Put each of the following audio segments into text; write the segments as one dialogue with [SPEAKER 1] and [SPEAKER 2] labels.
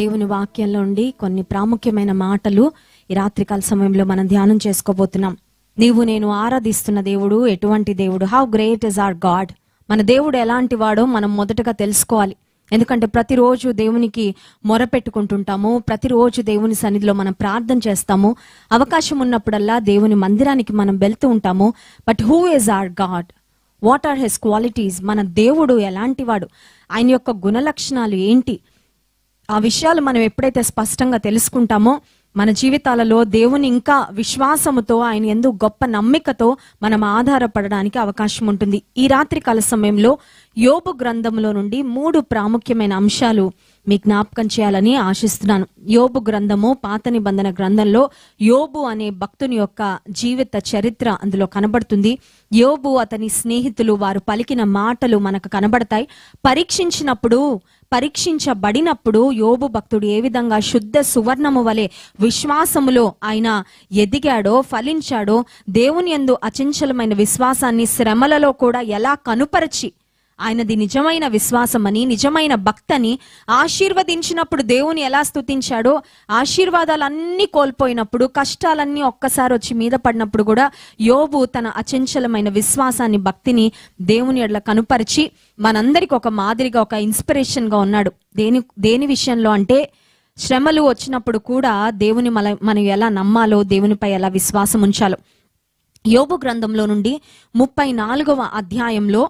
[SPEAKER 1] దేవుని వాక్యంలో ఉండి కొన్ని ప్రాముఖ్యమైన మాటలు ఈ రాత్రికాల సమయంలో మనం ధ్యానం చేసుకోబోతున్నాం నీవు నేను ఆరాధిస్తున్న దేవుడు ఎటువంటి దేవుడు how great is our God మన దేవుడు ఎలాంటి వాడో మనం మొదటగా తెలుసుకోవాలి ఎందుకంటే ప్రతిరోజు దేవునికి మొరపెట్టుకుంటుంటాము ప్రతిరోజు దేవుని సన్నిధిలో మనం ప్రార్థన చేస్తాము అవకాశం ఉన్నప్పుడల్లా దేవుని మందిరానికి మనం వెళ్తూ ఉంటాము but who is our God what are his qualities మన దేవుడు ఎలాంటి వాడు ఆయన యొక్క గుణలక్షణాలు ఏంటి ఆ విషయాలు మనం ఎప్పుడైతే స్పష్టంగా తెలుసుకుంటామో మన జీవితాలలో దేవుని ఇంకా విశ్వాసముతో ఆయన ఎందుకు గొప్ప నమ్మికతో మనం ఆధారపడడానికి అవకాశం ఉంటుంది ఈ రాత్రి కాల సమయంలో యోబు గ్రంథంలో నుండి మూడు ప్రాముఖ్యమైన అంశాలు మీ జ్ఞాపకం చేయాలని ఆశిస్తున్నాను యోబు గ్రంథము పాత నిబంధన గ్రంథంలో యోబు అనే భక్తుని యొక్క జీవిత చరిత్ర అందులో కనబడుతుంది యోబు అతని స్నేహితులు వారు పలికిన మాటలు మనకు కనబడతాయి పరీక్షించినప్పుడు పరీక్షించబడినప్పుడు యోబు భక్తుడు ఏ విధంగా శుద్ధ సువర్ణము వలె విశ్వాసములో ఆయన ఎదిగాడో ఫలించాడో దేవుని ఎందు అచంచలమైన విశ్వాసాన్ని శ్రమలలో కూడా ఎలా కనుపరిచి ఆయనది నిజమైన విశ్వాసమని నిజమైన భక్తని ఆశీర్వదించినప్పుడు దేవుని ఎలా స్థుతించాడో ఆశీర్వాదాలన్నీ కోల్పోయినప్పుడు కష్టాలన్నీ ఒక్కసారి వచ్చి మీద పడినప్పుడు కూడా యోబు తన అచంచలమైన విశ్వాసాన్ని భక్తిని దేవుని ఎడ్ల కనుపరిచి మనందరికి ఒక మాదిరిగా ఒక ఇన్స్పిరేషన్గా ఉన్నాడు దేని దేని విషయంలో అంటే శ్రమలు వచ్చినప్పుడు కూడా దేవుని మన మనం ఎలా నమ్మాలో దేవునిపై ఎలా విశ్వాసం ఉంచాలో యోబు గ్రంథంలో నుండి ముప్పై నాలుగవ అధ్యాయంలో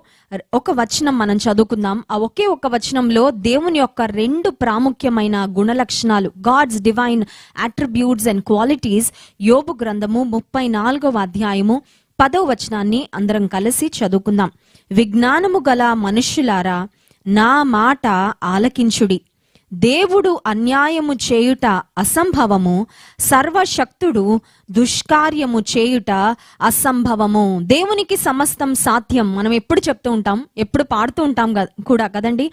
[SPEAKER 1] ఒక వచనం మనం చదువుకుందాం ఆ ఒకే ఒక వచనంలో దేవుని యొక్క రెండు ప్రాముఖ్యమైన గుణలక్షణాలు God's divine attributes and qualities యోబు గ్రంథము ముప్పై నాలుగవ అధ్యాయము పదవ వచనాన్ని అందరం కలిసి చదువుకుందాం విజ్ఞానము గల మనుష్యులారా నా మాట ఆలకించుడి దేవుడు అన్యాయము చేయుట అసంభవము సర్వశక్తుడు దుష్కార్యము చేయుట అసంభవము దేవునికి సమస్తం సాధ్యం మనం ఎప్పుడు చెప్తూ ఉంటాం ఎప్పుడు పాడుతూ ఉంటాం కూడా కదండి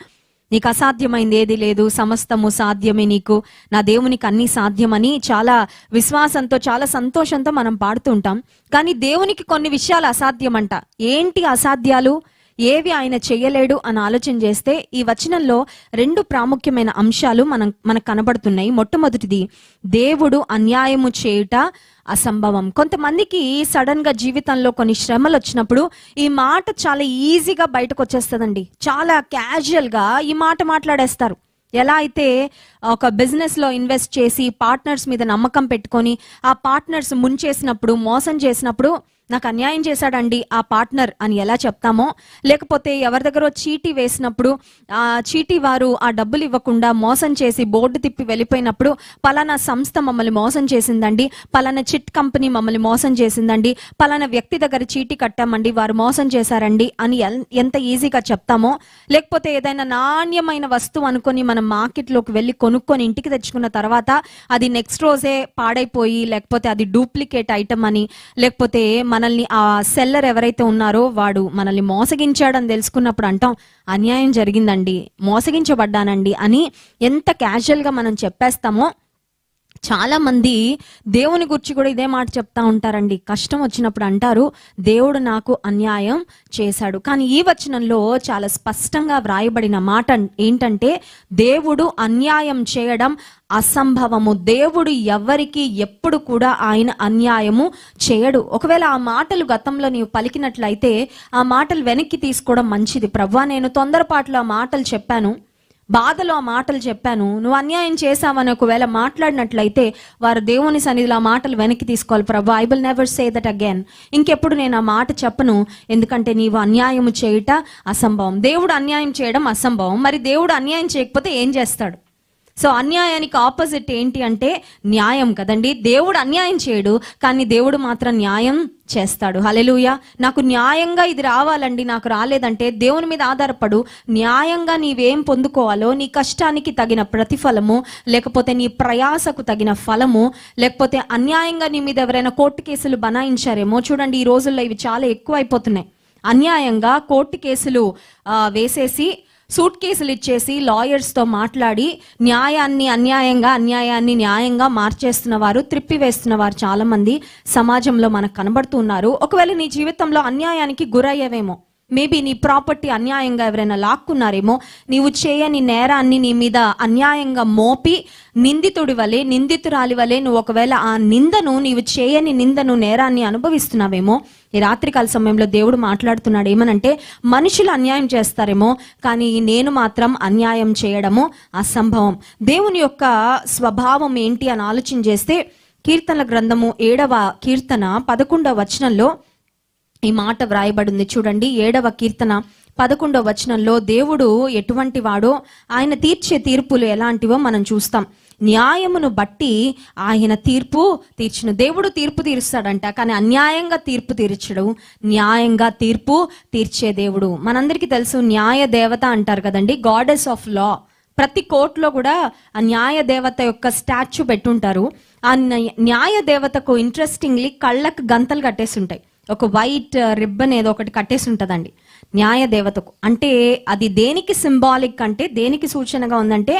[SPEAKER 1] నీకు అసాధ్యమైంది ఏది లేదు సమస్తము సాధ్యమే నీకు నా దేవునికి అన్ని సాధ్యమని చాలా విశ్వాసంతో చాలా సంతోషంతో మనం పాడుతూ ఉంటాం కానీ దేవునికి కొన్ని విషయాలు అసాధ్యమంట ఏంటి అసాధ్యాలు ఏవి ఆయన చేయలేడు అని ఆలోచన చేస్తే ఈ వచనంలో రెండు ప్రాముఖ్యమైన అంశాలు మనం మనకు కనబడుతున్నాయి మొట్టమొదటిది దేవుడు అన్యాయము చేయుట అసంభవం కొంతమందికి సడన్ గా జీవితంలో కొన్ని శ్రమలు వచ్చినప్పుడు ఈ మాట చాలా ఈజీగా బయటకు వచ్చేస్తుందండి చాలా క్యాజువల్ గా ఈ మాట మాట్లాడేస్తారు ఎలా అయితే ఒక బిజినెస్లో ఇన్వెస్ట్ చేసి పార్ట్నర్స్ మీద నమ్మకం పెట్టుకొని ఆ పార్ట్నర్స్ ముంచేసినప్పుడు మోసం చేసినప్పుడు నాకు అన్యాయం చేశాడండి ఆ పార్ట్నర్ అని ఎలా చెప్తామో లేకపోతే ఎవరి దగ్గర చీటీ వేసినప్పుడు ఆ చీటీ వారు ఆ డబ్బులు ఇవ్వకుండా మోసం చేసి బోర్డు తిప్పి వెళ్ళిపోయినప్పుడు పలానా సంస్థ మమ్మల్ని మోసం చేసిందండి పలానా చిట్ కంపెనీ మమ్మల్ని మోసం చేసిందండి పలానా వ్యక్తి దగ్గర చీటీ కట్టామండి వారు మోసం చేశారండి అని ఎంత ఈజీగా చెప్తామో లేకపోతే ఏదైనా నాణ్యమైన వస్తువు అనుకొని మనం మార్కెట్లోకి వెళ్ళి కొనుక్కొని ఇంటికి తెచ్చుకున్న తర్వాత అది నెక్స్ట్ రోజే పాడైపోయి లేకపోతే అది డూప్లికేట్ ఐటమ్ అని లేకపోతే మనల్ని ఆ సెల్లర్ ఎవరైతే ఉన్నారో వాడు మనల్ని మోసగించాడని తెలుసుకున్నప్పుడు అంటాం అన్యాయం జరిగిందండి మోసగించబడ్డానండి అని ఎంత క్యాజువల్గా మనం చెప్పేస్తామో చాలా మంది దేవుని గురించి కూడా ఇదే మాట చెప్తా ఉంటారండి కష్టం వచ్చినప్పుడు అంటారు దేవుడు నాకు అన్యాయం చేశాడు కానీ ఈ వచనంలో చాలా స్పష్టంగా వ్రాయబడిన మాట ఏంటంటే దేవుడు అన్యాయం చేయడం అసంభవము దేవుడు ఎవరికి ఎప్పుడు కూడా ఆయన అన్యాయము చేయడు ఒకవేళ ఆ మాటలు గతంలో నీవు పలికినట్లయితే ఆ మాటలు వెనక్కి తీసుకోవడం మంచిది ప్రవ్వా నేను తొందరపాట్లో ఆ మాటలు చెప్పాను బాధలో ఆ మాటలు చెప్పాను నువ్వు అన్యాయం చేశావని ఒకవేళ మాట్లాడినట్లయితే వారు దేవుని సన్నిధిలో ఆ మాటలు వెనక్కి తీసుకోవాలి ప్రభు I will never say that again ఇంకెప్పుడు నేను ఆ మాట చెప్పను ఎందుకంటే నీవు అన్యాయం చేయట అసంభవం దేవుడు అన్యాయం చేయడం అసంభవం మరి దేవుడు అన్యాయం చేయకపోతే ఏం చేస్తాడు సో అన్యాయానికి ఆపోజిట్ ఏంటి అంటే న్యాయం కదండి దేవుడు అన్యాయం చేయడు కానీ దేవుడు మాత్రం న్యాయం చేస్తాడు హలెలుయ నాకు న్యాయంగా ఇది రావాలండి నాకు రాలేదంటే దేవుని మీద ఆధారపడు న్యాయంగా నీవేం పొందుకోవాలో నీ కష్టానికి తగిన ప్రతిఫలము లేకపోతే నీ ప్రయాసకు తగిన ఫలము లేకపోతే అన్యాయంగా నీ మీద ఎవరైనా కోర్టు కేసులు బనాయించారేమో చూడండి ఈ రోజుల్లో ఇవి చాలా ఎక్కువ అయిపోతున్నాయి అన్యాయంగా కోర్టు కేసులు వేసేసి సూట్ కేసులు ఇచ్చేసి లాయర్స్తో మాట్లాడి న్యాయాన్ని అన్యాయంగా అన్యాయాన్ని న్యాయంగా మార్చేస్తున్న వారు వేస్తున్న వారు చాలామంది సమాజంలో మనకు కనబడుతున్నారు ఒకవేళ నీ జీవితంలో అన్యాయానికి గురయ్యేవేమో మేబీ నీ ప్రాపర్టీ అన్యాయంగా ఎవరైనా లాక్కున్నారేమో నీవు చేయని నేరాన్ని నీ మీద అన్యాయంగా మోపి నిందితుడి వలె నిందితురాలి వలె నువ్వు ఒకవేళ ఆ నిందను నీవు చేయని నిందను నేరాన్ని అనుభవిస్తున్నావేమో ఈ రాత్రికాల సమయంలో దేవుడు మాట్లాడుతున్నాడు ఏమనంటే మనుషులు అన్యాయం చేస్తారేమో కానీ నేను మాత్రం అన్యాయం చేయడము అసంభవం దేవుని యొక్క స్వభావం ఏంటి అని ఆలోచన చేస్తే కీర్తనల గ్రంథము ఏడవ కీర్తన పదకొండవ వచనంలో ఈ మాట వ్రాయబడింది చూడండి ఏడవ కీర్తన పదకొండవ వచనంలో దేవుడు ఎటువంటి వాడో ఆయన తీర్చే తీర్పులు ఎలాంటివో మనం చూస్తాం న్యాయమును బట్టి ఆయన తీర్పు తీర్చిన దేవుడు తీర్పు తీరుస్తాడంట కానీ అన్యాయంగా తీర్పు తీర్చడు న్యాయంగా తీర్పు తీర్చే దేవుడు మనందరికీ తెలుసు న్యాయ దేవత అంటారు కదండి గాడెస్ ఆఫ్ లా ప్రతి కోర్టులో కూడా ఆ న్యాయ దేవత యొక్క స్టాచ్యూ పెట్టుంటారు ఆ న్యాయ దేవతకు ఇంట్రెస్టింగ్లీ కళ్ళకు గంతలు కట్టేసి ఉంటాయి ఒక వైట్ రిబ్బన్ uh, ఏదో ఒకటి కట్టేసి ఉంటుందండి న్యాయ దేవతకు అంటే అది దేనికి సింబాలిక్ అంటే దేనికి సూచనగా ఉందంటే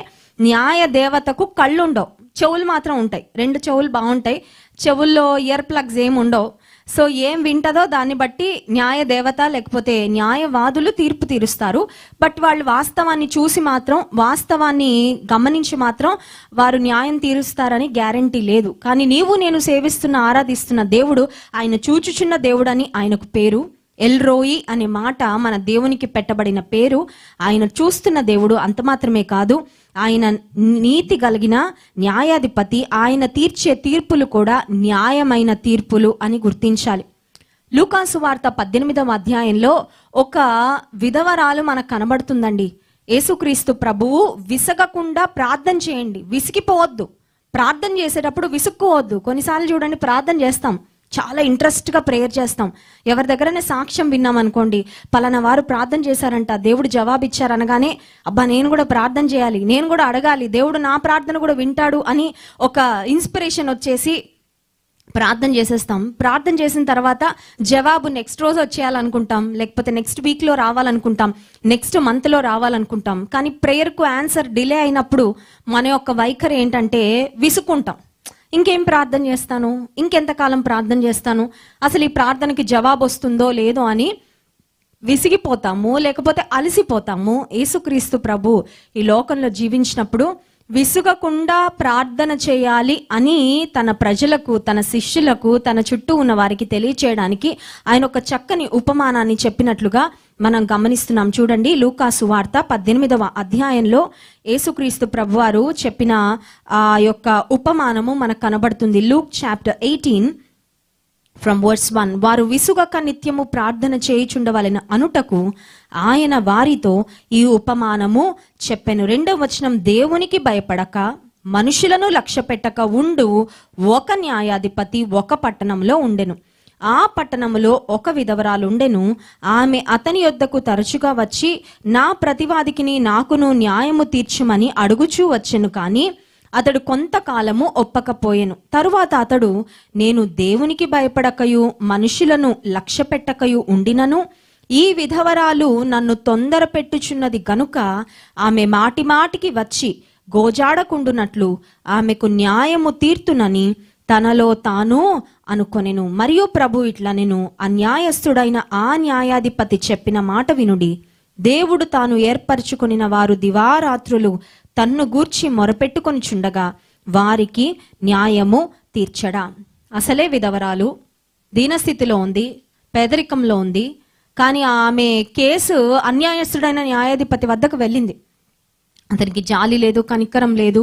[SPEAKER 1] న్యాయ దేవతకు కళ్ళు ఉండవు చెవులు మాత్రం ఉంటాయి రెండు చెవులు బాగుంటాయి చెవుల్లో ఇయర్ ప్లగ్స్ ఏమి ఉండవు సో ఏం వింటదో దాన్ని బట్టి న్యాయ దేవత లేకపోతే న్యాయవాదులు తీర్పు తీరుస్తారు బట్ వాళ్ళు వాస్తవాన్ని చూసి మాత్రం వాస్తవాన్ని గమనించి మాత్రం వారు న్యాయం తీరుస్తారని గ్యారంటీ లేదు కానీ నీవు నేను సేవిస్తున్న ఆరాధిస్తున్న దేవుడు ఆయన చూచుచున్న దేవుడని ఆయనకు పేరు ఎల్రోయి అనే మాట మన దేవునికి పెట్టబడిన పేరు ఆయన చూస్తున్న దేవుడు అంత మాత్రమే కాదు ఆయన నీతి కలిగిన న్యాయాధిపతి ఆయన తీర్చే తీర్పులు కూడా న్యాయమైన తీర్పులు అని గుర్తించాలి లూకాసు వార్త పద్దెనిమిదవ అధ్యాయంలో ఒక విధవరాలు మనకు కనబడుతుందండి యేసుక్రీస్తు ప్రభువు విసగకుండా ప్రార్థన చేయండి విసిగిపోవద్దు ప్రార్థన చేసేటప్పుడు విసుక్కోవద్దు కొన్నిసార్లు చూడండి ప్రార్థన చేస్తాం చాలా ఇంట్రెస్ట్గా ప్రేయర్ చేస్తాం ఎవరి దగ్గరనే సాక్ష్యం విన్నాం అనుకోండి పలానా వారు ప్రార్థన చేశారంట దేవుడు జవాబు ఇచ్చారనగానే అబ్బా నేను కూడా ప్రార్థన చేయాలి నేను కూడా అడగాలి దేవుడు నా ప్రార్థన కూడా వింటాడు అని ఒక ఇన్స్పిరేషన్ వచ్చేసి ప్రార్థన చేసేస్తాం ప్రార్థన చేసిన తర్వాత జవాబు నెక్స్ట్ రోజు వచ్చేయాలనుకుంటాం లేకపోతే నెక్స్ట్ వీక్లో రావాలనుకుంటాం నెక్స్ట్ మంత్లో రావాలనుకుంటాం కానీ ప్రేయర్కు ఆన్సర్ డిలే అయినప్పుడు మన యొక్క వైఖరి ఏంటంటే విసుకుంటాం ఇంకేం ప్రార్థన చేస్తాను ఇంకెంతకాలం ప్రార్థన చేస్తాను అసలు ఈ ప్రార్థనకి జవాబు వస్తుందో లేదో అని విసిగిపోతాము లేకపోతే అలసిపోతాము యేసుక్రీస్తు ప్రభు ఈ లోకంలో జీవించినప్పుడు విసుగకుండా ప్రార్థన చేయాలి అని తన ప్రజలకు తన శిష్యులకు తన చుట్టూ ఉన్న వారికి తెలియచేయడానికి ఆయన ఒక చక్కని ఉపమానాన్ని చెప్పినట్లుగా మనం గమనిస్తున్నాం చూడండి లూకాసు వార్త పద్దెనిమిదవ అధ్యాయంలో యేసుక్రీస్తు ప్రభువారు చెప్పిన ఆ యొక్క ఉపమానము మనకు కనబడుతుంది Luke chapter eighteen from verse one వారు విసుగక నిత్యము ప్రార్థన చేయుచుండవాలని అనుటకు ఆయన వారితో ఈ ఉపమానము చెప్పెను రెండవ వచనం దేవునికి భయపడక మనుషులను లక్ష్య పెట్టక ఉండు ఒక న్యాయాధిపతి ఒక పట్టణంలో ఉండెను ఆ పట్టణములో ఒక విధవరాలుండెను ఆమె అతని యొద్దకు తరచుగా వచ్చి నా ప్రతివాదికిని నాకును న్యాయము తీర్చుమని అడుగుచూ వచ్చెను కానీ అతడు కొంతకాలము ఒప్పకపోయెను తరువాత అతడు నేను దేవునికి భయపడకయు మనుషులను లక్ష్య పెట్టకయు ఉండినను ఈ విధవరాలు నన్ను తొందర పెట్టుచున్నది గనుక ఆమె మాటి మాటికి వచ్చి గోజాడకుండునట్లు ఆమెకు న్యాయము తీర్తునని తనలో తాను అనుకొనెను మరియు ప్రభు ఇట్ల నేను అన్యాయస్థుడైన ఆ న్యాయాధిపతి చెప్పిన మాట వినుడి దేవుడు తాను ఏర్పరచుకొనిన వారు దివారాత్రులు తన్ను గూర్చి చుండగా వారికి న్యాయము తీర్చడా అసలే విధవరాలు దీనస్థితిలో ఉంది పేదరికంలో ఉంది కానీ ఆమె కేసు అన్యాయస్తుడైన న్యాయాధిపతి వద్దకు వెళ్ళింది అతనికి జాలి లేదు కనికరం లేదు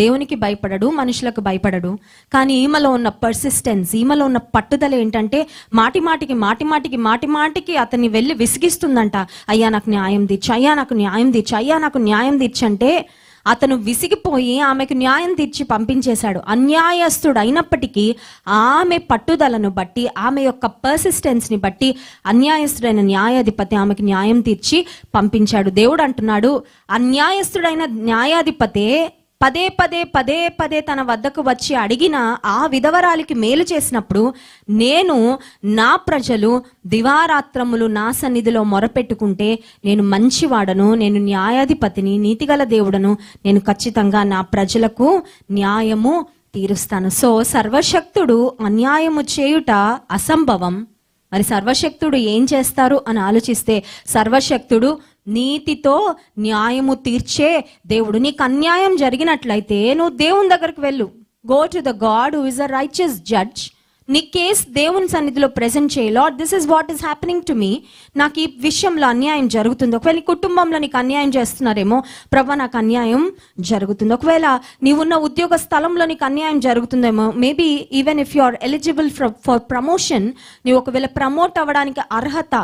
[SPEAKER 1] దేవునికి భయపడడు మనుషులకు భయపడడు కానీ ఈమెలో ఉన్న పర్సిస్టెన్స్ ఈమెలో ఉన్న పట్టుదల ఏంటంటే మాటి మాటికి మాటి మాటికి మాటి మాటికి అతన్ని వెళ్ళి విసిగిస్తుందంట అయ్యా నాకు న్యాయం తీర్చు అయ్యా నాకు న్యాయం తీర్చు అయ్యా నాకు న్యాయం తీర్చంటే అంటే అతను విసిగిపోయి ఆమెకు న్యాయం తీర్చి పంపించేశాడు అన్యాయస్తుడు అయినప్పటికీ ఆమె పట్టుదలను బట్టి ఆమె యొక్క పర్సిస్టెన్స్ని బట్టి అన్యాయస్తుడైన న్యాయాధిపతి ఆమెకు న్యాయం తీర్చి పంపించాడు దేవుడు అంటున్నాడు అన్యాయస్తుడైన న్యాయాధిపతే పదే పదే పదే పదే తన వద్దకు వచ్చి అడిగిన ఆ విధవరాలికి మేలు చేసినప్పుడు నేను నా ప్రజలు దివారాత్రములు నా సన్నిధిలో మొరపెట్టుకుంటే నేను మంచివాడను నేను న్యాయాధిపతిని నీతిగల దేవుడను నేను ఖచ్చితంగా నా ప్రజలకు న్యాయము తీరుస్తాను సో సర్వశక్తుడు అన్యాయము చేయుట అసంభవం మరి సర్వశక్తుడు ఏం చేస్తారు అని ఆలోచిస్తే సర్వశక్తుడు నీతితో న్యాయము తీర్చే దేవుడు నీకు అన్యాయం జరిగినట్లయితే నువ్వు దేవుని దగ్గరికి వెళ్ళు go to the God who is a righteous judge నీ కేస్ దేవుని సన్నిధిలో ప్రజెంట్ చేయి this is what is happening to me నాకు ఈ విషయంలో అన్యాయం జరుగుతుంది ఒకవేళ నీ కుటుంబంలో నీకు అన్యాయం చేస్తున్నారేమో ప్రభా నాకు అన్యాయం జరుగుతుంది ఒకవేళ నీవున్న ఉద్యోగ స్థలంలో నీకు అన్యాయం జరుగుతుందేమో maybe even if you are eligible for promotion నీవు ఒకవేళ ప్రమోట్ అవ్వడానికి అర్హత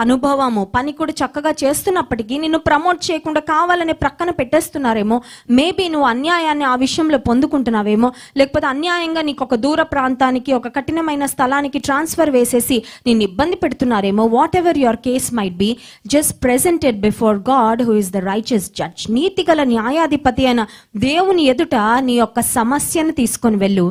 [SPEAKER 1] అనుభవము పని కూడా చక్కగా చేస్తున్నప్పటికీ నిన్ను ప్రమోట్ చేయకుండా కావాలనే ప్రక్కన పెట్టేస్తున్నారేమో మేబీ నువ్వు అన్యాయాన్ని ఆ విషయంలో పొందుకుంటున్నావేమో లేకపోతే అన్యాయంగా నీకు ఒక దూర ప్రాంతానికి ఒక కఠినమైన స్థలానికి ట్రాన్స్ఫర్ వేసేసి నిన్ను ఇబ్బంది పెడుతున్నారేమో whatever your case might be just presented before God who is the righteous judge నీతిగల న్యాయాధిపతి అయిన దేవుని ఎదుట నీ యొక్క సమస్యను తీసుకొని వెళ్ళు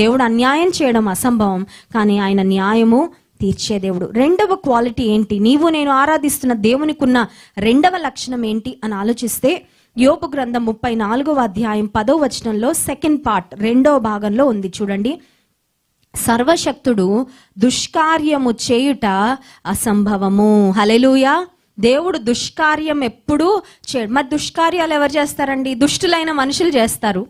[SPEAKER 1] దేవుడు అన్యాయం చేయడం అసంభవం కానీ ఆయన న్యాయము తీర్చే దేవుడు రెండవ క్వాలిటీ ఏంటి నీవు నేను ఆరాధిస్తున్న దేవునికున్న రెండవ లక్షణం ఏంటి అని ఆలోచిస్తే యోపు గ్రంథం ముప్పై నాలుగవ అధ్యాయం పదో వచనంలో సెకండ్ పార్ట్ రెండవ భాగంలో ఉంది చూడండి సర్వశక్తుడు దుష్కార్యము చేయుట అసంభవము హలెలుయా దేవుడు దుష్కార్యం ఎప్పుడూ చే మరి దుష్కార్యాలు ఎవరు చేస్తారండి దుష్టులైన మనుషులు చేస్తారు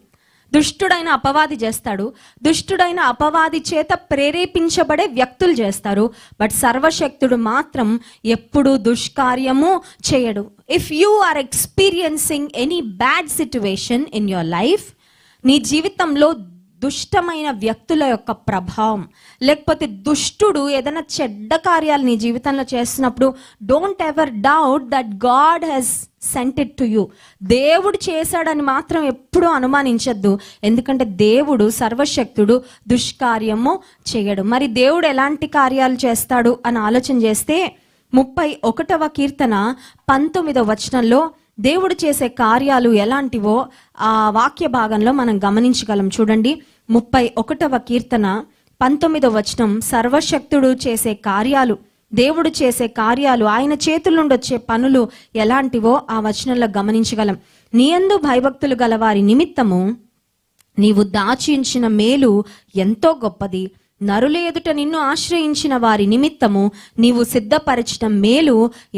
[SPEAKER 1] దుష్టుడైన అపవాది చేస్తాడు దుష్టుడైన అపవాది చేత ప్రేరేపించబడే వ్యక్తులు చేస్తారు బట్ సర్వశక్తుడు మాత్రం ఎప్పుడు దుష్కార్యము చేయడు if you are experiencing any bad situation in your life నీ జీవితంలో దుష్టమైన వ్యక్తుల యొక్క ప్రభావం లేకపోతే దుష్టుడు ఏదైనా చెడ్డ కార్యాలు నీ జీవితంలో చేస్తున్నప్పుడు don't ever doubt that God has sent it to you దేవుడు చేశాడని మాత్రం ఎప్పుడూ అనుమానించద్దు ఎందుకంటే దేవుడు సర్వశక్తుడు దుష్కార్యము చేయడు మరి దేవుడు ఎలాంటి కార్యాలు చేస్తాడు అని ఆలోచన చేస్తే ముప్పై ఒకటవ కీర్తన పంతొమ్మిదవ వచనంలో దేవుడు చేసే కార్యాలు ఎలాంటివో ఆ వాక్య భాగంలో మనం గమనించగలం చూడండి ముప్పై ఒకటవ కీర్తన పంతొమ్మిదవ వచనం సర్వశక్తుడు చేసే కార్యాలు దేవుడు చేసే కార్యాలు ఆయన వచ్చే పనులు ఎలాంటివో ఆ వచనంలో గమనించగలం నీయందు భయభక్తులు గల వారి నిమిత్తము నీవు దాచించిన మేలు ఎంతో గొప్పది నరుల ఎదుట నిన్ను ఆశ్రయించిన వారి నిమిత్తము నీవు సిద్ధపరచిన మేలు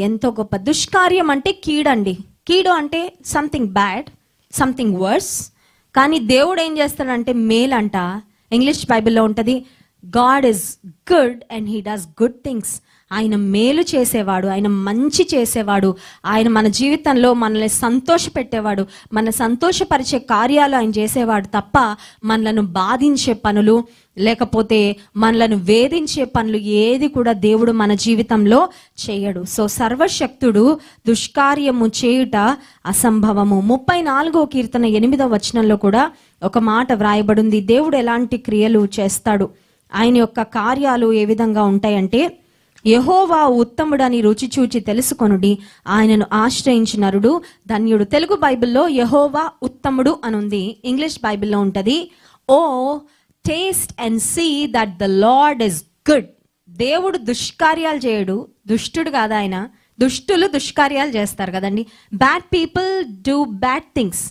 [SPEAKER 1] ఎంతో గొప్ప దుష్కార్యం అంటే కీడండి కీడు అంటే సంథింగ్ బ్యాడ్ సంథింగ్ వర్స్ కానీ దేవుడు ఏం చేస్తాడంటే మేల్ అంట ఇంగ్లీష్ బైబిల్లో ఉంటుంది God is good and he does good things ఆయన మేలు చేసేవాడు ఆయన మంచి చేసేవాడు ఆయన మన జీవితంలో మనల్ని సంతోష పెట్టేవాడు మన సంతోషపరిచే కార్యాలు ఆయన చేసేవాడు తప్ప మనలను బాధించే పనులు లేకపోతే మనలను వేధించే పనులు ఏది కూడా దేవుడు మన జీవితంలో చేయడు సో సర్వశక్తుడు దుష్కార్యము చేయుట అసంభవము ముప్పై నాలుగో కీర్తన ఎనిమిదవ వచనంలో కూడా ఒక మాట వ్రాయబడింది దేవుడు ఎలాంటి క్రియలు చేస్తాడు ఆయన యొక్క కార్యాలు ఏ విధంగా ఉంటాయంటే యహోవా ఉత్తముడని రుచి చూచి తెలుసుకొనుడి ఆయనను ఆశ్రయించినరుడు ధన్యుడు తెలుగు బైబిల్లో యహోవా ఉత్తముడు అనుంది ఇంగ్లీష్ బైబిల్లో ఉంటుంది O taste and see that the Lord is good దేవుడు దుష్కార్యాలు చేయడు దుష్టుడు కాదు ఆయన దుష్టులు దుష్కార్యాలు చేస్తారు కదండి bad people do bad things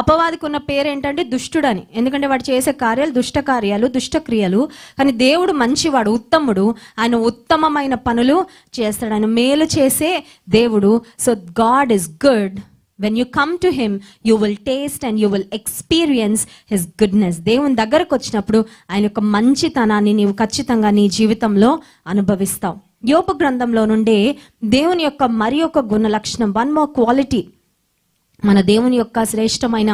[SPEAKER 1] అపవాదికి ఉన్న పేరు ఏంటంటే దుష్టుడని ఎందుకంటే వాడు చేసే కార్యాలు దుష్ట కార్యాలు దుష్టక్రియలు కానీ దేవుడు మంచివాడు ఉత్తముడు ఆయన ఉత్తమమైన పనులు చేస్తాడు ఆయన మేలు చేసే దేవుడు so God is good when you come to him you will taste and you will experience his goodness దేవుని దగ్గరకు వచ్చినప్పుడు ఆయన యొక్క మంచితనాన్ని నీవు ఖచ్చితంగా నీ జీవితంలో అనుభవిస్తావు యోప గ్రంథంలో నుండే దేవుని యొక్క మరి యొక్క గుణ లక్షణం వన్ మోర్ క్వాలిటీ మన దేవుని యొక్క శ్రేష్టమైన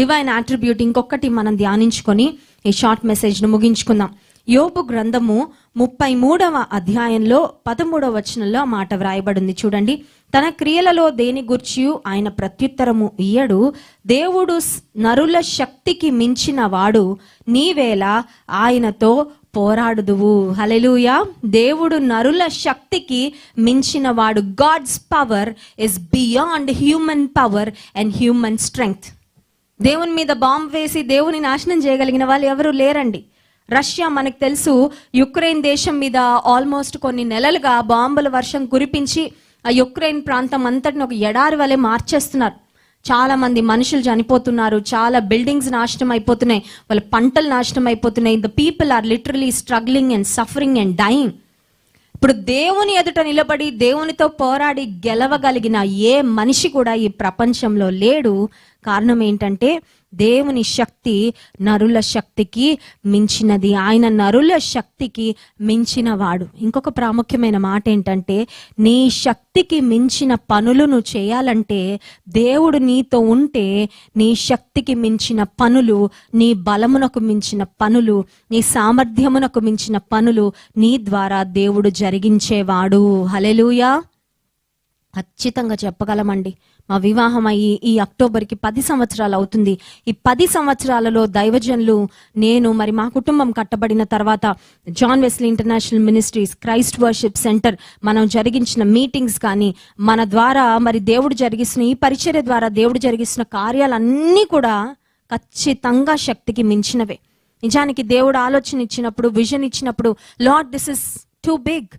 [SPEAKER 1] డివైన్ ఆట్రిబ్యూట్ ఇంకొకటి మనం ధ్యానించుకొని ఈ షార్ట్ మెసేజ్ను ముగించుకుందాం యోపు గ్రంథము ముప్పై మూడవ అధ్యాయంలో పదమూడవ వచనంలో మాట వ్రాయబడింది చూడండి తన క్రియలలో దేని గుర్చి ఆయన ప్రత్యుత్తరము ఇయ్యడు దేవుడు నరుల శక్తికి మించిన వాడు నీవేళ ఆయనతో పోరాడుదువు హలెలుయా దేవుడు నరుల శక్తికి మించిన వాడు God's power is beyond human power and human strength దేవుని మీద బాంబు వేసి దేవుని నాశనం చేయగలిగిన వాళ్ళు ఎవరు లేరండి రష్యా మనకు తెలుసు యుక్రెయిన్ దేశం మీద ఆల్మోస్ట్ కొన్ని నెలలుగా బాంబుల వర్షం కురిపించి ఆ యుక్రెయిన్ ప్రాంతం అంతటిని ఒక ఎడారి వలె మార్చేస్తున్నారు చాలా మంది మనుషులు చనిపోతున్నారు చాలా బిల్డింగ్స్ నాశనం అయిపోతున్నాయి వాళ్ళ పంటలు నాశనం అయిపోతున్నాయి the people are literally struggling and suffering and dying ఇప్పుడు దేవుని ఎదుట నిలబడి దేవునితో పోరాడి గెలవగలిగిన ఏ మనిషి కూడా ఈ ప్రపంచంలో లేడు కారణం ఏంటంటే దేవుని శక్తి నరుల శక్తికి మించినది ఆయన నరుల శక్తికి మించినవాడు ఇంకొక ప్రాముఖ్యమైన మాట ఏంటంటే నీ శక్తికి మించిన పనులు నువ్వు చేయాలంటే దేవుడు నీతో ఉంటే నీ శక్తికి మించిన పనులు నీ బలమునకు మించిన పనులు నీ సామర్థ్యమునకు మించిన పనులు నీ ద్వారా దేవుడు జరిగించేవాడు హలెలుయా ఖచ్చితంగా చెప్పగలమండి వివాహం అయ్యి ఈ అక్టోబర్కి పది సంవత్సరాలు అవుతుంది ఈ పది సంవత్సరాలలో దైవజనులు నేను మరి మా కుటుంబం కట్టబడిన తర్వాత John Wesley International Ministries Christ Worship Centre మనం జరిగించిన మీటింగ్స్ కానీ మన ద్వారా మరి దేవుడు జరిగిస్తున్న ఈ పరిచర్య ద్వారా దేవుడు జరిగిస్తున్న కార్యాలన్నీ కూడా ఖచ్చితంగా శక్తికి మించినవే నిజానికి దేవుడు ఆలోచన ఇచ్చినప్పుడు విజన్ ఇచ్చినప్పుడు Lord this is too big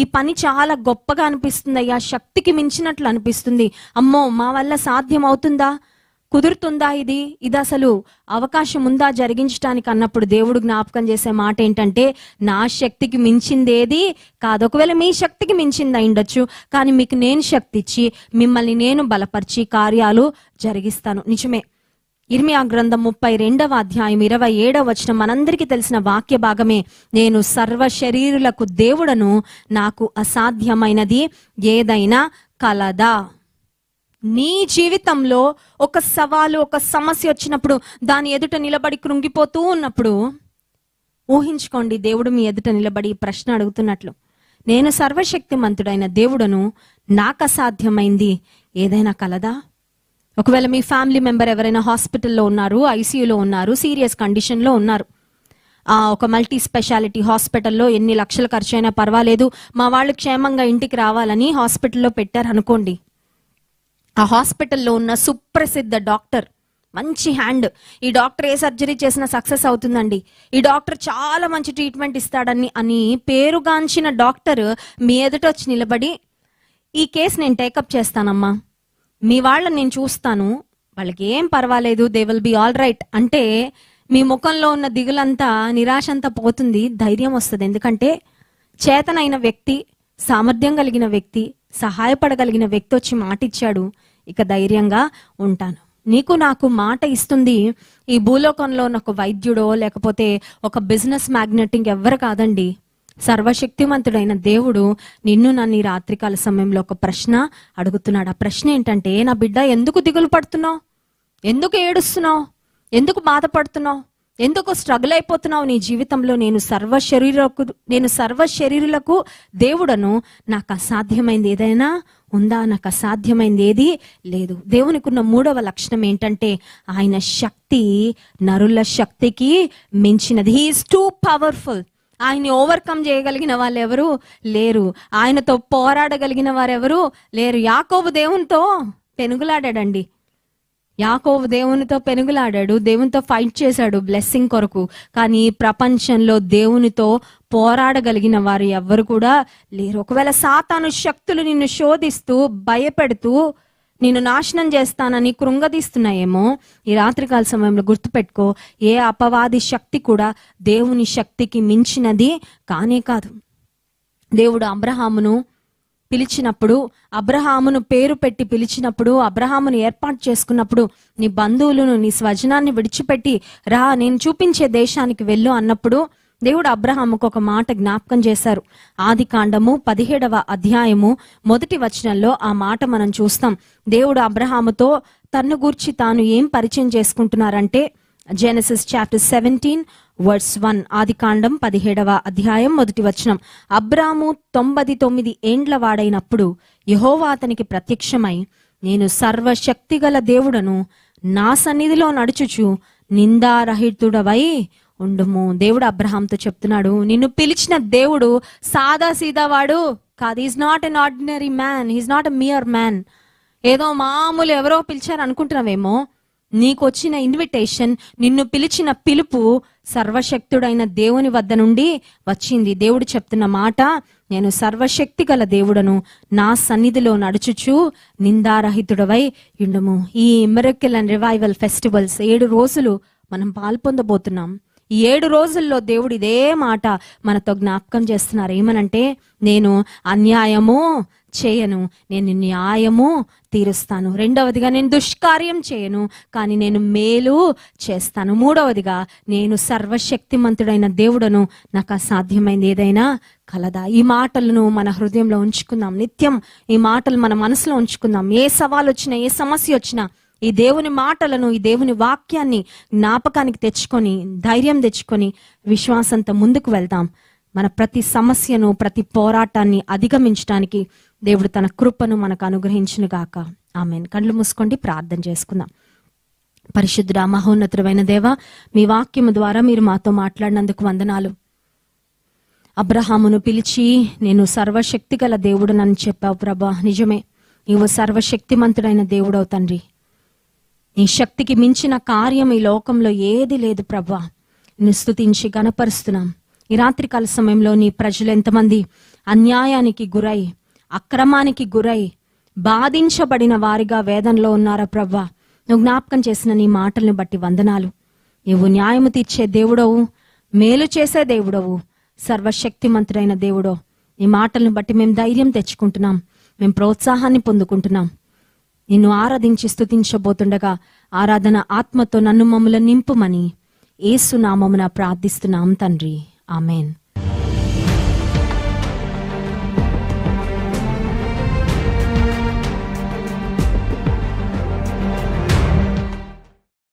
[SPEAKER 1] ఈ పని చాలా గొప్పగా అనిపిస్తుంది అయ్యా శక్తికి మించినట్లు అనిపిస్తుంది అమ్మో మా వల్ల సాధ్యం అవుతుందా కుదురుతుందా ఇది ఇది అసలు అవకాశం ఉందా జరిగించడానికి అన్నప్పుడు దేవుడు జ్ఞాపకం చేసే మాట ఏంటంటే నా శక్తికి మించిందేది కాదు ఒకవేళ మీ శక్తికి మించింది అయిండొచ్చు కానీ మీకు నేను శక్తి ఇచ్చి మిమ్మల్ని నేను బలపరిచి కార్యాలు జరిగిస్తాను నిజమే ఇర్మియా గ్రంథం ముప్పై రెండవ అధ్యాయం ఇరవై ఏడవ వచనం మనందరికీ తెలిసిన వాక్య భాగమే నేను సర్వ శరీరులకు దేవుడను నాకు అసాధ్యమైనది ఏదైనా కలదా నీ జీవితంలో ఒక సవాలు ఒక సమస్య వచ్చినప్పుడు దాని ఎదుట నిలబడి కృంగిపోతూ ఉన్నప్పుడు ఊహించుకోండి దేవుడు మీ ఎదుట నిలబడి ప్రశ్న అడుగుతున్నట్లు నేను మంతుడైన దేవుడను నాకు అసాధ్యమైంది ఏదైనా కలదా ఒకవేళ మీ ఫ్యామిలీ మెంబర్ ఎవరైనా హాస్పిటల్లో ఉన్నారు ఐసీయూలో ఉన్నారు సీరియస్ కండిషన్లో ఉన్నారు ఒక మల్టీ స్పెషాలిటీ హాస్పిటల్లో ఎన్ని లక్షలు ఖర్చు అయినా పర్వాలేదు మా వాళ్ళు క్షేమంగా ఇంటికి రావాలని హాస్పిటల్లో పెట్టారు అనుకోండి ఆ హాస్పిటల్లో ఉన్న సుప్రసిద్ధ డాక్టర్ మంచి హ్యాండ్ ఈ డాక్టర్ ఏ సర్జరీ చేసినా సక్సెస్ అవుతుందండి ఈ డాక్టర్ చాలా మంచి ట్రీట్మెంట్ ఇస్తాడని అని పేరుగాంచిన డాక్టర్ మీ ఎదుట వచ్చి నిలబడి ఈ కేసు నేను టేకప్ చేస్తానమ్మా మీ వాళ్ళని నేను చూస్తాను వాళ్ళకి ఏం పర్వాలేదు they will be all right అంటే మీ ముఖంలో ఉన్న దిగులంతా నిరాశ అంతా పోతుంది ధైర్యం వస్తుంది ఎందుకంటే చేతనైన వ్యక్తి సామర్థ్యం కలిగిన వ్యక్తి సహాయపడగలిగిన వ్యక్తి వచ్చి మాట ఇచ్చాడు ఇక ధైర్యంగా ఉంటాను నీకు నాకు మాట ఇస్తుంది ఈ భూలోకంలో ఒక వైద్యుడో లేకపోతే ఒక బిజినెస్ మ్యాగ్నెట్ ఇంకెవ్వరు కాదండి సర్వశక్తిమంతుడైన దేవుడు నిన్ను నన్ను ఈ రాత్రికాల సమయంలో ఒక ప్రశ్న అడుగుతున్నాడు ఆ ప్రశ్న ఏంటంటే నా బిడ్డ ఎందుకు దిగులు పడుతున్నావు ఎందుకు ఏడుస్తున్నావు ఎందుకు బాధపడుతున్నావు ఎందుకు స్ట్రగుల్ అయిపోతున్నావు నీ జీవితంలో నేను సర్వ శరీరకు నేను సర్వ శరీరులకు దేవుడను నాకు అసాధ్యమైంది ఏదైనా ఉందా నాకు అసాధ్యమైంది ఏది లేదు దేవునికి ఉన్న మూడవ లక్షణం ఏంటంటే ఆయన శక్తి నరుల శక్తికి మించినది హీఈస్ టూ పవర్ఫుల్ ఆయన్ని ఓవర్కమ్ చేయగలిగిన వాళ్ళు ఎవరు లేరు ఆయనతో పోరాడగలిగిన వారు ఎవరు లేరు యాకోబు దేవునితో పెనుగులాడాడండి యాకోబు దేవునితో పెనుగులాడాడు దేవునితో ఫైట్ చేశాడు బ్లెస్సింగ్ కొరకు కానీ ప్రపంచంలో దేవునితో పోరాడగలిగిన వారు ఎవ్వరు కూడా లేరు ఒకవేళ సాతాను శక్తులు నిన్ను శోధిస్తూ భయపెడుతూ నేను నాశనం చేస్తానని కృంగదీస్తున్నాయేమో ఈ రాత్రికాల సమయంలో గుర్తుపెట్టుకో ఏ అపవాది శక్తి కూడా దేవుని శక్తికి మించినది కానే కాదు దేవుడు అబ్రహామును పిలిచినప్పుడు అబ్రహామును పేరు పెట్టి పిలిచినప్పుడు అబ్రహామును ఏర్పాటు చేసుకున్నప్పుడు నీ బంధువులను నీ స్వజనాన్ని విడిచిపెట్టి రా నేను చూపించే దేశానికి వెళ్ళు అన్నప్పుడు దేవుడు అబ్రహాముకు ఒక మాట జ్ఞాపకం చేశారు ఆది కాండము పదిహేడవ అధ్యాయము మొదటి వచనంలో ఆ మాట మనం చూస్తాం దేవుడు అబ్రహాముతో తన్ను గూర్చి తాను ఏం పరిచయం చేసుకుంటున్నారంటే Genesis chapter seventeen words one ఆది కాండం పదిహేడవ అధ్యాయం మొదటి వచనం అబ్రాము తొంభై తొమ్మిది ఏండ్ల వాడైనప్పుడు యహోవా అతనికి ప్రత్యక్షమై నేను సర్వశక్తిగల దేవుడను నా సన్నిధిలో నడుచుచు నిందారహితుడవై ఉండుము దేవుడు అబ్రహాంతో చెప్తున్నాడు నిన్ను పిలిచిన దేవుడు సాదా సీదా వాడు కాదు is not an ordinary man is not a mere man ఏదో మామూలు ఎవరో పిలిచారు అనుకుంటున్నావేమో నీకు వచ్చిన ఇన్విటేషన్ నిన్ను పిలిచిన పిలుపు సర్వశక్తుడైన దేవుని వద్ద నుండి వచ్చింది దేవుడు చెప్తున్న మాట నేను సర్వశక్తి గల దేవుడను నా సన్నిధిలో నడుచుచు నిందారహితుడవై ఉండము ఈ మిరకిల్ అండ్ రివైవల్ ఫెస్టివల్స్ ఏడు రోజులు మనం పాల్పొందబోతున్నాం ఏడు రోజుల్లో దేవుడు ఇదే మాట మనతో జ్ఞాపకం చేస్తున్నారు ఏమనంటే నేను అన్యాయము చేయను నేను న్యాయము తీరుస్తాను రెండవదిగా నేను దుష్కార్యం చేయను కానీ నేను మేలు చేస్తాను మూడవదిగా నేను సర్వశక్తిమంతుడైన దేవుడను నాకు అసాధ్యమైంది ఏదైనా కలదా ఈ మాటలను మన హృదయంలో ఉంచుకుందాం నిత్యం ఈ మాటలు మన మనసులో ఉంచుకుందాం ఏ సవాల్ వచ్చినా ఏ సమస్య వచ్చినా ఈ దేవుని మాటలను ఈ దేవుని వాక్యాన్ని జ్ఞాపకానికి తెచ్చుకొని ధైర్యం తెచ్చుకొని విశ్వాసంతో ముందుకు వెళ్దాం మన ప్రతి సమస్యను ప్రతి పోరాటాన్ని అధిగమించడానికి దేవుడు తన కృపను మనకు గాక ఆమెను కళ్ళు మూసుకోండి ప్రార్థన చేసుకుందాం పరిశుద్ధుడ మహోన్నతుడమైన దేవ మీ వాక్యము ద్వారా మీరు మాతో మాట్లాడినందుకు వందనాలు అబ్రహామును పిలిచి నేను సర్వశక్తి గల దేవుడు నన్ను చెప్పావు ప్రభా నిజమే నీవు సర్వశక్తిమంతుడైన దేవుడవు తండ్రి నీ శక్తికి మించిన కార్యం ఈ లోకంలో ఏది లేదు ప్రభా నిన్ను స్థుతించి గనపరుస్తున్నాం ఈ రాత్రికాల సమయంలో నీ ప్రజలు ఎంతమంది అన్యాయానికి గురై అక్రమానికి గురై బాధించబడిన వారిగా వేదంలో ఉన్నారా ప్రవ్వా నువ్వు జ్ఞాపకం చేసిన నీ మాటలను బట్టి వందనాలు నువ్వు న్యాయము తీర్చే దేవుడవు మేలు చేసే దేవుడవు సర్వశక్తిమంతుడైన దేవుడో నీ మాటలను బట్టి మేము ధైర్యం తెచ్చుకుంటున్నాం మేము ప్రోత్సాహాన్ని పొందుకుంటున్నాం నిన్ను ఆరాధించి స్థుతించబోతుండగా ఆరాధన ఆత్మతో నన్ను మమ్మల్ని నింపుమని ఏసునామమున ప్రార్థిస్తున్నాం తండ్రి ఆమెన్